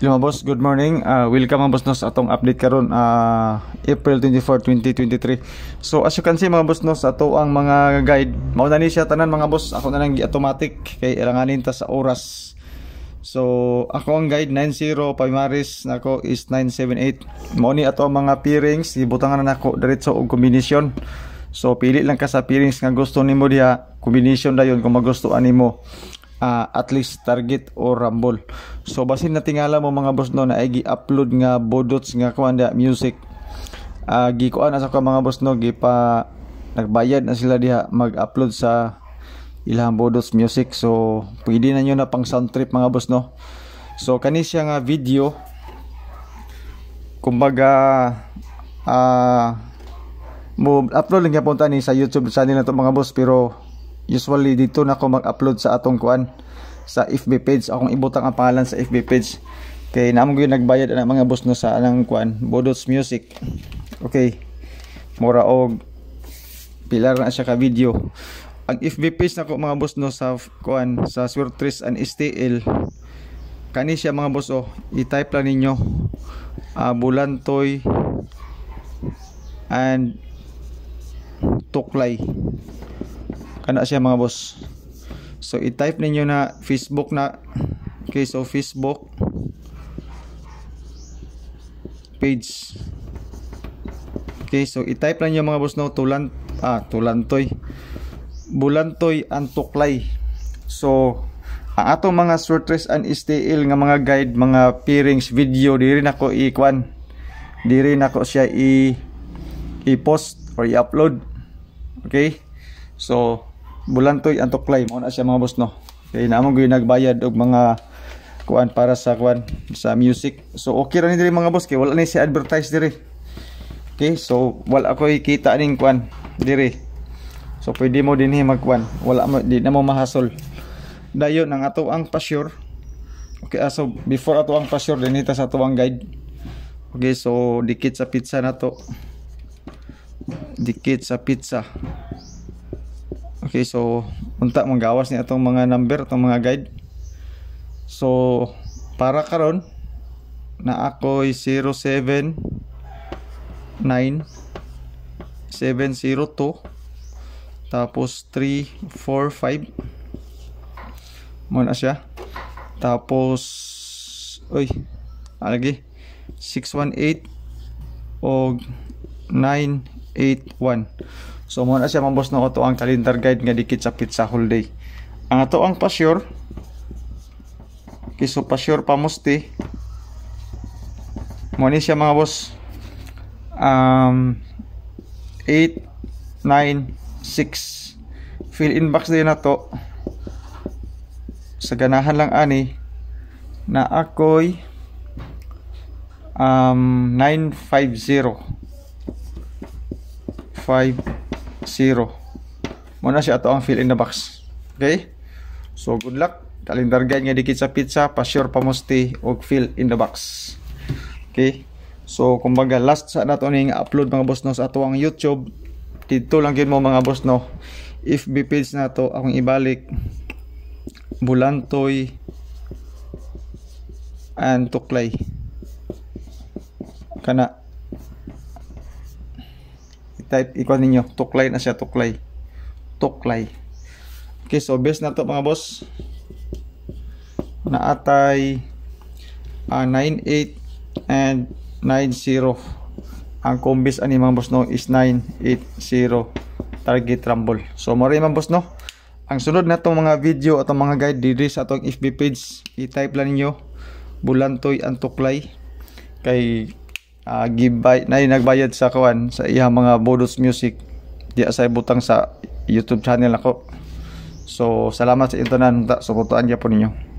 Yung mga boss, good morning. Uh, welcome mga boss nos atong update karon uh, April 24, 2023. So as you can see mga boss nos ato ang mga guide. Mao na ni siya tanan mga boss, ako na lang automatic kay ilanganin ta sa oras. So ako ang guide 90 primaries nako is 978. Mao ni ato ang mga pairings, ibutangan na nako diretso og combination. So pili lang ka sa pairings nga gusto nimo diha, combination dayon kung magustuhan nimo uh, at least target or rumble so basin na tingala mo mga boss no na ay gi-upload nga bodots nga kuanda music uh, gikuan asa ka mga boss no gipa nagbayad na sila diha mag-upload sa ilang bodots music so pwede na nyo na pang sound trip mga boss no so kani siya nga video kumbaga uh, ah, mo upload lang punta ni sa YouTube channel na to mga boss pero usually dito na ako mag-upload sa atong kuan sa FB page akong ibutang ang pangalan sa FB page kay naamon ko yung nagbayad ang mga boss no sa anang kuan Bodots Music okay mura og pilar na siya ka video ang FB page nako mga boss no sa kuan sa Swertris and STL kani siya mga boss oh i-type lang ninyo uh, bulantoy and tuklay kana siya mga boss so i-type ninyo na facebook na okay so facebook page okay so i-type lang nyo mga boss no tulan ah tulantoy bulantoy antuklay so ang ato mga surtres and STL nga mga guide mga pairings video diri nako i-kwan diri nako siya i i-post or i-upload okay so bulantoy antok claim na siya mga boss no kay naamong gyud nagbayad og mga kuan para sa kuan sa music so okay ra ni diri mga boss kay wala ni si advertise diri okay so wala ako ikita ning kuan diri so pwede mo dinhi magkuan wala mo di na mo mahasol dayon ang ato ang pasure okay ah, so before ato ang pasure dinhi ta sa ato ang guide okay so dikit sa pizza na to dikit sa pizza Okay, so unta manggawas ni atong mga number atong mga guide. So para karon na ako ay 079 702 tapos 345 mo na siya. Tapos oy, alagi 618 og 981. So muna siya mabos na ato ang calendar guide nga dikit sa pizza holiday. Ang ato ang pasyur kiso pasyur pamusti muna siya mga boss um 8 9 6 fill in box din na to sa ganahan lang ani na ako'y um, 950 5 zero mo na siya ato ang fill in the box okay so good luck guide nga dikit sa pizza pa sure pamusti og fill in the box okay so kumbaga last sa nato ning upload mga boss no sa ato ang youtube dito lang yun mo mga boss no FB page na to akong ibalik bulantoy and tuklay kana type ikuan ninyo tuklay na siya tuklay tuklay okay so best na to mga boss na atay uh, ah, 98 and 90 ang combis ani mga boss no is 980 target rumble so mo mga boss no ang sunod na itong mga video at mga guide diri sa atong FB page i-type lang niyo bulantoy ang tuklay kay uh, ah, gibay na nagbayad sa kuan sa iya mga bonus music di sa butang sa YouTube channel ako. So salamat sa intanan ta suportahan po ninyo.